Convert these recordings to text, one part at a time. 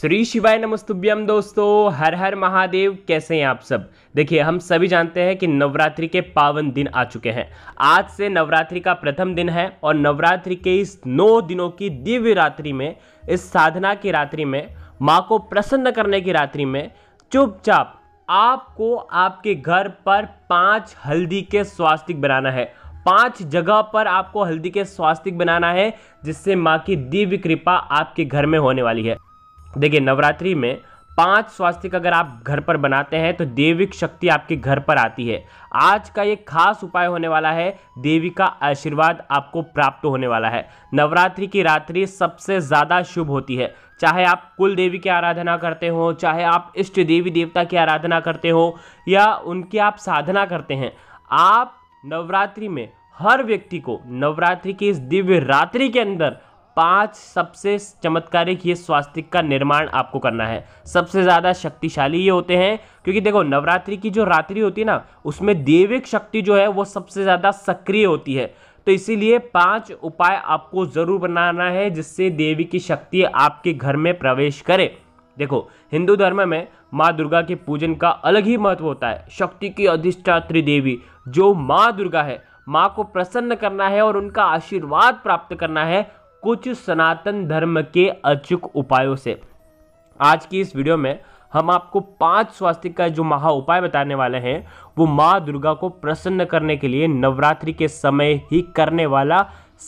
श्री शिवाय नमस्तुभ्यम दोस्तों हर हर महादेव कैसे हैं आप सब देखिए हम सभी जानते हैं कि नवरात्रि के पावन दिन आ चुके हैं आज से नवरात्रि का प्रथम दिन है और नवरात्रि के इस नौ दिनों की दिव्य रात्रि में इस साधना की रात्रि में माँ को प्रसन्न करने की रात्रि में चुपचाप आपको आपके घर पर पांच हल्दी के स्वास्तिक बनाना है पांच जगह पर आपको हल्दी के स्वास्तिक बनाना है जिससे माँ की दिव्य कृपा आपके घर में होने वाली है देखिए नवरात्रि में पांच स्वास्थ्य अगर आप घर पर बनाते हैं तो देविक शक्ति आपके घर पर आती है आज का ये खास उपाय होने वाला है देवी का आशीर्वाद आपको प्राप्त होने वाला है नवरात्रि की रात्रि सबसे ज़्यादा शुभ होती है चाहे आप कुल देवी की आराधना करते हो चाहे आप इष्ट देवी देवता की आराधना करते हो या उनकी आप साधना करते हैं आप नवरात्रि में हर व्यक्ति को नवरात्रि की इस दिव्य रात्रि के अंदर पांच सबसे चमत्कारिक ये स्वास्तिक का निर्माण आपको करना है सबसे ज़्यादा शक्तिशाली ये होते हैं क्योंकि देखो नवरात्रि की जो रात्रि होती है ना उसमें देविक शक्ति जो है वो सबसे ज़्यादा सक्रिय होती है तो इसीलिए पांच उपाय आपको ज़रूर बनाना है जिससे देवी की शक्ति आपके घर में प्रवेश करे देखो हिंदू धर्म में माँ दुर्गा के पूजन का अलग ही महत्व होता है शक्ति की अधिष्ठात्री देवी जो माँ दुर्गा है माँ को प्रसन्न करना है और उनका आशीर्वाद प्राप्त करना है कुछ सनातन धर्म के अचूक उपायों से आज की इस वीडियो में हम आपको पांच स्वास्थ्य का जो महा उपाय बताने वाले हैं वो माँ दुर्गा को प्रसन्न करने के लिए नवरात्रि के समय ही करने वाला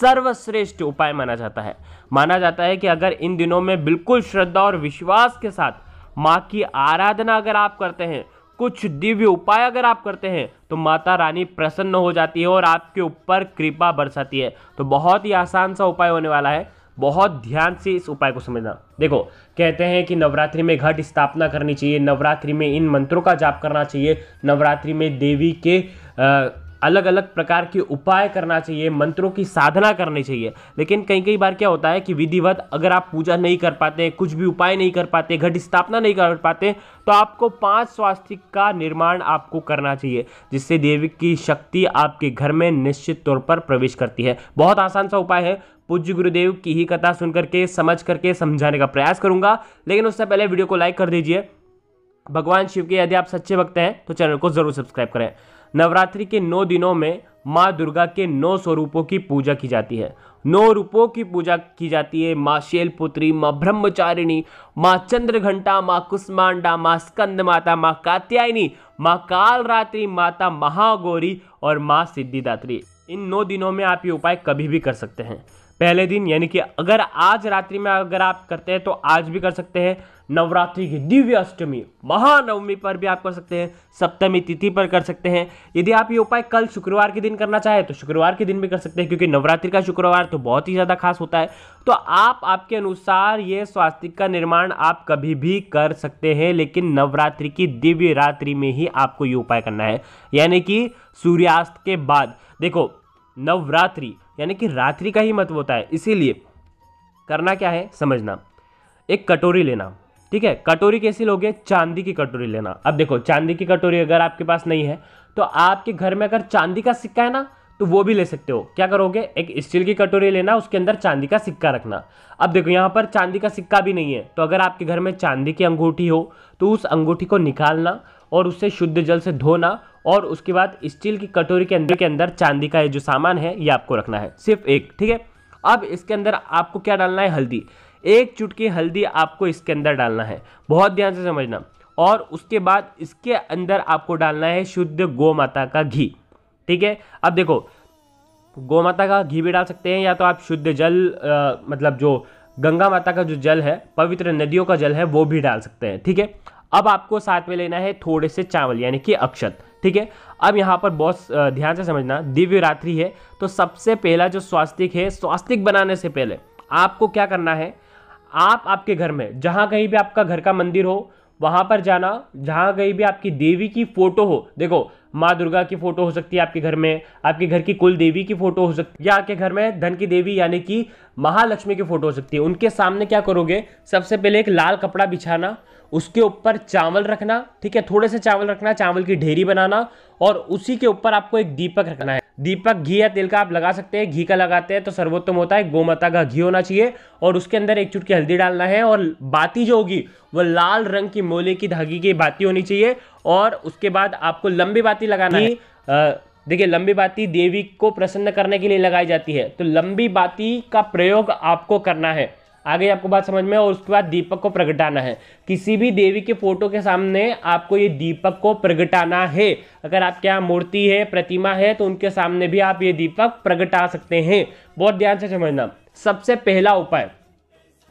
सर्वश्रेष्ठ उपाय माना जाता है माना जाता है कि अगर इन दिनों में बिल्कुल श्रद्धा और विश्वास के साथ माँ की आराधना अगर आप करते हैं कुछ दिव्य उपाय अगर आप करते हैं तो माता रानी प्रसन्न हो जाती है और आपके ऊपर कृपा बरसाती है तो बहुत ही आसान सा उपाय होने वाला है बहुत ध्यान से इस उपाय को समझना देखो कहते हैं कि नवरात्रि में घट स्थापना करनी चाहिए नवरात्रि में इन मंत्रों का जाप करना चाहिए नवरात्रि में देवी के आ, अलग अलग प्रकार के उपाय करना चाहिए मंत्रों की साधना करनी चाहिए लेकिन कई कई बार क्या होता है कि विधिवत अगर आप पूजा नहीं कर पाते कुछ भी उपाय नहीं कर पाते घट स्थापना नहीं कर पाते तो आपको पांच स्वास्थ्य का निर्माण आपको करना चाहिए जिससे देवी की शक्ति आपके घर में निश्चित तौर पर प्रवेश करती है बहुत आसान सा उपाय है पूज्य गुरुदेव की ही कथा सुन करके समझ करके समझाने का प्रयास करूंगा लेकिन उससे पहले वीडियो को लाइक कर दीजिए भगवान शिव के यदि आप सच्चे भक्त हैं तो चैनल को जरूर सब्सक्राइब करें नवरात्रि के नौ दिनों में माँ दुर्गा के नौ स्वरूपों की पूजा की जाती है नौ रूपों की पूजा की जाती है माँ शैलपुत्री माँ ब्रह्मचारिणी माँ चंद्रघंटा माँ कुष्मांडा माँ स्कंद माता माँ कात्यायनी माँ कालरात्रि माता महागौरी और माँ सिद्धिदात्री इन नौ दिनों में आप ये उपाय कभी भी कर सकते हैं पहले दिन यानी कि अगर आज रात्रि में अगर आप करते हैं तो आज भी कर सकते हैं नवरात्रि की दिव्य अष्टमी महानवमी पर भी आप कर सकते हैं सप्तमी तिथि पर कर सकते हैं यदि आप ये उपाय कल शुक्रवार के दिन करना चाहें तो शुक्रवार के दिन भी कर सकते हैं क्योंकि नवरात्रि का शुक्रवार तो बहुत ही ज़्यादा खास होता है तो आप आपके अनुसार ये स्वास्तिक का निर्माण आप कभी भी कर सकते हैं लेकिन नवरात्रि की दिव्य रात्रि में ही आपको ये उपाय करना है यानी कि सूर्यास्त के बाद देखो नवरात्रि यानी कि रात्रि का ही महत्व होता है इसीलिए करना क्या है समझना एक कटोरी लेना ठीक है कटोरी कैसी लोगे चांदी की कटोरी लेना अब देखो चांदी की कटोरी अगर आपके पास नहीं है तो आपके घर में अगर चांदी का सिक्का है ना तो वो भी ले सकते हो क्या करोगे एक स्टील की कटोरी लेना उसके अंदर चांदी का सिक्का रखना अब देखो यहाँ पर चांदी का सिक्का भी नहीं है तो अगर आपके घर में चांदी की अंगूठी हो तो उस अंगूठी को निकालना और उसे शुद्ध जल से धोना और उसके बाद स्टील की कटोरी के अंदर के अंदर चांदी का ये जो सामान है ये आपको रखना है सिर्फ एक ठीक है अब इसके अंदर आपको क्या डालना है हल्दी एक चुटकी हल्दी आपको इसके अंदर डालना है बहुत ध्यान से समझना और उसके बाद इसके अंदर आपको डालना है शुद्ध गो माता का घी ठीक है अब देखो गौ माता का घी भी डाल सकते हैं या तो आप शुद्ध जल आ, मतलब जो गंगा माता का जो जल है पवित्र नदियों का जल है वो भी डाल सकते हैं ठीक है अब आपको साथ में लेना है थोड़े से चावल यानी कि अक्षत ठीक है अब यहाँ पर बहुत ध्यान से समझना दिव्य रात्रि है तो सबसे पहला जो स्वास्तिक है स्वास्तिक बनाने से पहले आपको क्या करना है आप आपके घर में जहाँ कहीं भी आपका घर का मंदिर हो वहाँ पर जाना जहाँ कहीं भी आपकी देवी की फोटो हो देखो माँ दुर्गा की फोटो हो सकती है आपके घर में आपके घर की कुल देवी की फोटो हो सकती है या आपके घर में धन की देवी यानी कि महालक्ष्मी की फोटो हो सकती है उनके सामने क्या करोगे सबसे पहले एक लाल कपड़ा बिछाना उसके ऊपर चावल रखना ठीक है थोड़े से चावल रखना चावल की ढेरी बनाना और उसी के ऊपर आपको एक दीपक रखना है दीपक घी या तेल का आप लगा सकते हैं घी का लगाते हैं तो सर्वोत्तम होता है गोमाता का घी होना चाहिए और उसके अंदर एक चुटकी हल्दी डालना है और बाती जो होगी वो लाल रंग की मोले की धागी की बाती होनी चाहिए और उसके बाद आपको लंबी बाती लगाना है देखिए लंबी बाती देवी को प्रसन्न करने के लिए लगाई जाती है तो लंबी बाती का प्रयोग आपको करना है आगे आपको बात समझ में और उसके बाद दीपक को प्रगटाना है किसी भी देवी के फोटो के सामने आपको ये दीपक को प्रगटाना है अगर आपके यहाँ मूर्ति है प्रतिमा है तो उनके सामने भी आप ये दीपक प्रगटा सकते हैं बहुत ध्यान से समझना सबसे पहला उपाय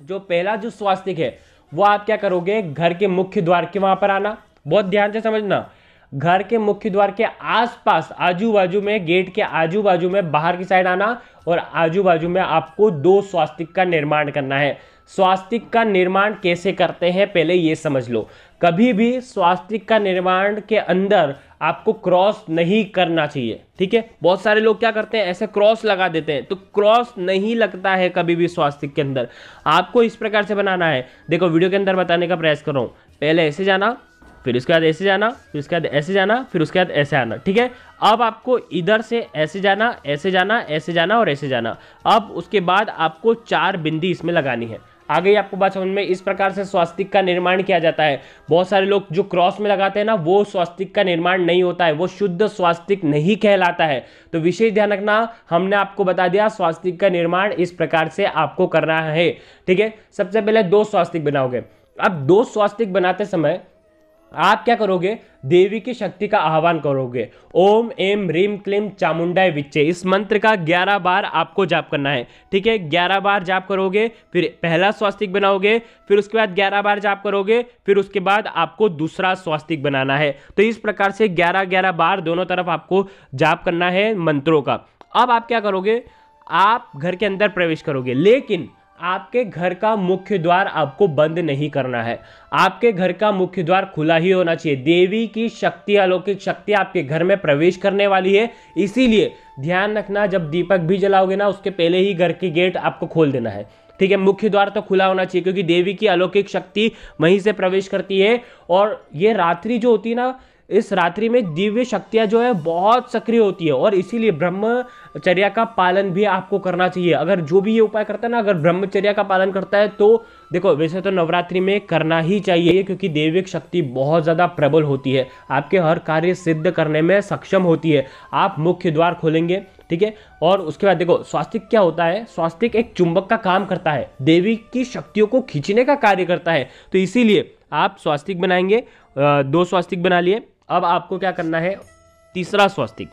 जो पहला जो स्वास्थ्य है वो आप क्या करोगे घर के मुख्य द्वार के वहां पर आना बहुत ध्यान से समझना घर के मुख्य द्वार के आसपास आजू बाजू में गेट के आजू बाजू में बाहर की साइड आना और आजू बाजू में आपको दो स्वास्तिक का निर्माण करना है स्वास्तिक का निर्माण कैसे करते हैं पहले ये समझ लो कभी भी स्वास्तिक का निर्माण के अंदर आपको क्रॉस नहीं करना चाहिए ठीक है बहुत सारे लोग क्या करते हैं ऐसे क्रॉस लगा देते हैं तो क्रॉस नहीं लगता है कभी भी स्वास्तिक के अंदर आपको इस प्रकार से बनाना है देखो वीडियो के अंदर बताने का प्रयास कर रहा हूँ पहले ऐसे जाना फिर उसके बाद ऐसे जाना फिर उसके बाद ऐसे जाना फिर उसके बाद ऐसे आना ठीक है अब आपको इधर से ऐसे जाना ऐसे जाना ऐसे जाना और ऐसे जाना अब उसके बाद आपको चार बिंदी इसमें लगानी है आगे आपको बात समझ में इस प्रकार से स्वास्तिक का निर्माण किया जाता है बहुत सारे लोग जो क्रॉस में लगाते हैं ना वो स्वास्तिक का निर्माण नहीं होता है वो शुद्ध स्वास्तिक नहीं कहलाता है तो विशेष ध्यान रखना हमने आपको बता दिया स्वास्तिक का निर्माण इस प्रकार से आपको करना है ठीक है सबसे पहले दो स्वास्तिक बनाओगे अब दो स्वास्तिक बनाते समय आप क्या करोगे देवी की शक्ति का आह्वान करोगे ओम एम रीम क्लीम चामुंडा विच्चे इस मंत्र का 11 बार आपको जाप करना है ठीक है 11 बार जाप करोगे फिर पहला स्वास्तिक बनाओगे फिर उसके बाद 11 बार जाप करोगे फिर उसके बाद आपको दूसरा स्वास्तिक बनाना है तो इस प्रकार से 11-11 बार दोनों तरफ आपको जाप करना है मंत्रों का अब आप क्या करोगे आप घर के अंदर प्रवेश करोगे लेकिन आपके घर का मुख्य द्वार आपको बंद नहीं करना है आपके घर का मुख्य द्वार खुला ही होना चाहिए देवी की शक्ति अलौकिक शक्ति आपके घर में प्रवेश करने वाली है इसीलिए ध्यान रखना जब दीपक भी जलाओगे ना उसके पहले ही घर की गेट आपको खोल देना है ठीक है मुख्य द्वार तो खुला होना चाहिए क्योंकि देवी की अलौकिक शक्ति वहीं से प्रवेश करती है और ये रात्रि जो होती है ना इस रात्रि में दिव्य शक्तियाँ जो है बहुत सक्रिय होती है और इसीलिए ब्रह्मचर्या का पालन भी आपको करना चाहिए अगर जो भी ये उपाय करता है ना अगर ब्रह्मचर्या का पालन करता है तो देखो वैसे तो नवरात्रि में करना ही चाहिए क्योंकि देविक शक्ति बहुत ज़्यादा प्रबल होती है आपके हर कार्य सिद्ध करने में सक्षम होती है आप मुख्य द्वार खोलेंगे ठीक है और उसके बाद देखो स्वास्तिक क्या होता है स्वास्तिक एक चुंबक का काम करता है देवी की शक्तियों को खींचने का कार्य करता है तो इसीलिए आप स्वास्तिक बनाएंगे दो स्वास्तिक बना लिए अब आपको क्या करना है तीसरा स्वास्तिक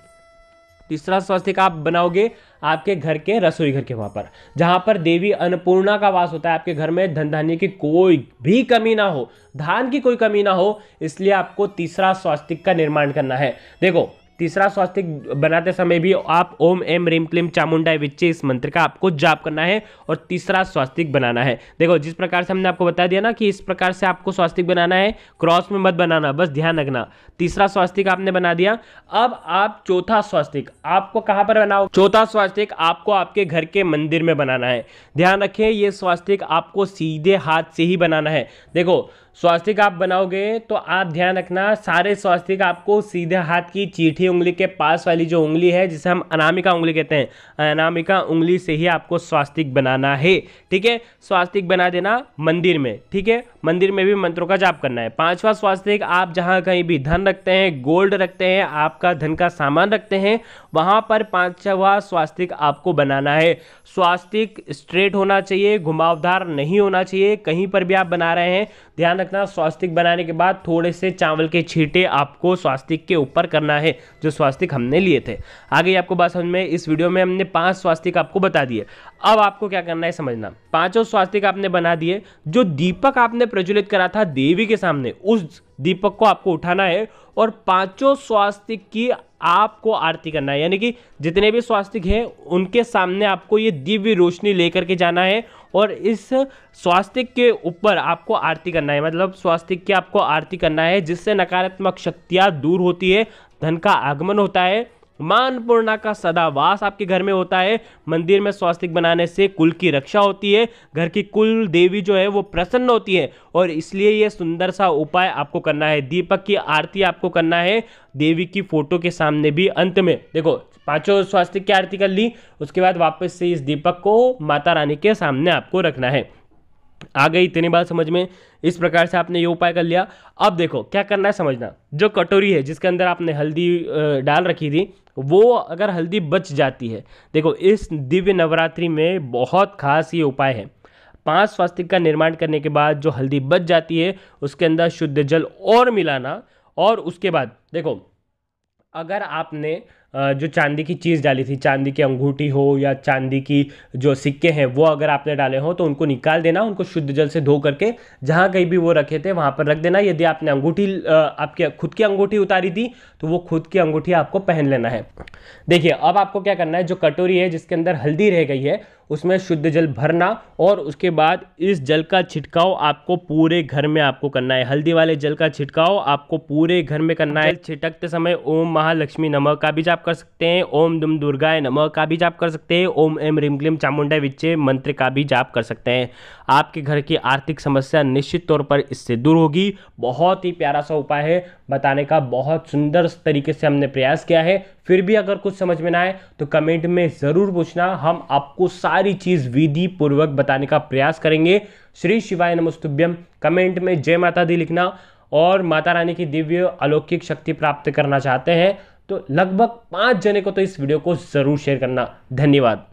तीसरा स्वास्तिक आप बनाओगे आपके घर के रसोई घर के वहां पर जहां पर देवी अन्नपूर्णा का वास होता है आपके घर में धन धान्य की कोई भी कमी ना हो धान की कोई कमी ना हो इसलिए आपको तीसरा स्वास्तिक का निर्माण करना है देखो तीसरा स्वास्थ्य बनाते समय भी आप ओम एम रिम क्लिम चामुंडा विच्चे इस मंत्र का आपको जाप करना है और तीसरा स्वास्तिक बनाना है देखो जिस प्रकार से हमने आपको बता दिया ना कि इस प्रकार से आपको स्वास्तिक बनाना है क्रॉस में मत बनाना बस ध्यान रखना तीसरा स्वास्तिक आपने बना दिया अब आप चौथा स्वास्तिक आपको कहाँ पर बनाओ चौथा स्वास्तिक आपको आपके घर के मंदिर में बनाना है ध्यान रखें ये स्वास्तिक आपको सीधे हाथ से ही बनाना है देखो स्वास्तिक आप बनाओगे तो आप ध्यान रखना सारे का आपको सीधे हाथ की चीठी उंगली के पास वाली जो उंगली है जिसे हम अनामिका उंगली कहते हैं अनामिका उंगली से ही आपको स्वास्तिक बनाना है ठीक है स्वास्तिक बना देना मंदिर में ठीक है मंदिर में भी मंत्रों का जाप करना है पांचवा स्वास्तिक आप जहाँ कहीं भी धन रखते हैं गोल्ड रखते हैं आपका धन का सामान रखते हैं वहाँ पर पांचवा स्वास्तिक आपको बनाना है स्वास्तिक स्ट्रेट होना चाहिए घुमावदार नहीं होना चाहिए कहीं पर भी आप बना रहे हैं ध्यान ध्यान रखना स्वास्तिक बनाने के बाद थोड़े से चावल के छीटे आपको स्वास्तिक के ऊपर करना है जो स्वास्तिक हमने लिए थे आगे आपको बात समझ में इस वीडियो में हमने पांच स्वास्तिक आपको बता दिए अब आपको क्या करना है समझना पांचों स्वास्तिक आपने बना दिए जो दीपक आपने प्रज्वलित करा था देवी के सामने उस दीपक को आपको उठाना है और पांचों स्वास्तिक की आपको आरती करना है यानी कि जितने भी स्वास्तिक हैं उनके सामने आपको ये दिव्य रोशनी लेकर के जाना है और इस स्वास्तिक के ऊपर आपको आरती करना है मतलब स्वास्तिक की आपको आरती करना है जिससे नकारात्मक शक्तियाँ दूर होती है धन का आगमन होता है मां अन्नपूर्णा का सदावास आपके घर में होता है मंदिर में स्वास्तिक बनाने से कुल की रक्षा होती है घर की कुल देवी जो है वो प्रसन्न होती है और इसलिए ये सुंदर सा उपाय आपको करना है दीपक की आरती आपको करना है देवी की फोटो के सामने भी अंत में देखो पांचों स्वास्तिक की आरती कर ली उसके बाद वापस से इस दीपक को माता रानी के सामने आपको रखना है आ गई इतनी बात समझ में इस प्रकार से आपने ये उपाय कर लिया अब देखो क्या करना है समझना जो कटोरी है जिसके अंदर आपने हल्दी डाल रखी थी वो अगर हल्दी बच जाती है देखो इस दिव्य नवरात्रि में बहुत खास ये उपाय है पांच स्वास्तिक का निर्माण करने के बाद जो हल्दी बच जाती है उसके अंदर शुद्ध जल और मिलाना और उसके बाद देखो अगर आपने जो चांदी की चीज़ डाली थी चांदी की अंगूठी हो या चांदी की जो सिक्के हैं वो अगर आपने डाले हो तो उनको निकाल देना उनको शुद्ध जल से धो करके जहाँ कहीं भी वो रखे थे वहाँ पर रख देना यदि आपने अंगूठी आपकी खुद की अंगूठी उतारी थी तो वो खुद की अंगूठी आपको पहन लेना है देखिए अब आपको क्या करना है जो कटोरी है जिसके अंदर हल्दी रह गई है उसमें शुद्ध जल भरना और उसके बाद इस जल का छिड़काव आपको पूरे घर में आपको करना है हल्दी वाले जल का छिड़काव आपको पूरे घर में करना है छिटकते समय ओम महालक्ष्मी नमः का भी जाप कर सकते हैं ओम दुम दुर्गाय नमः का भी जाप कर सकते हैं ओम एम रिम ग्लिम चामुंडा विच्चे मंत्र का भी जाप कर सकते हैं आपके घर की आर्थिक समस्या निश्चित तौर पर इससे दूर होगी बहुत ही प्यारा सा उपाय है बताने का बहुत सुंदर तरीके से हमने प्रयास किया है फिर भी अगर कुछ समझ में ना आए तो कमेंट में ज़रूर पूछना हम आपको सारी चीज़ विधि पूर्वक बताने का प्रयास करेंगे श्री शिवाय नमस्तुभ्यम कमेंट में जय माता दी लिखना और माता रानी की दिव्य अलौकिक शक्ति प्राप्त करना चाहते हैं तो लगभग पाँच जने को तो इस वीडियो को ज़रूर शेयर करना धन्यवाद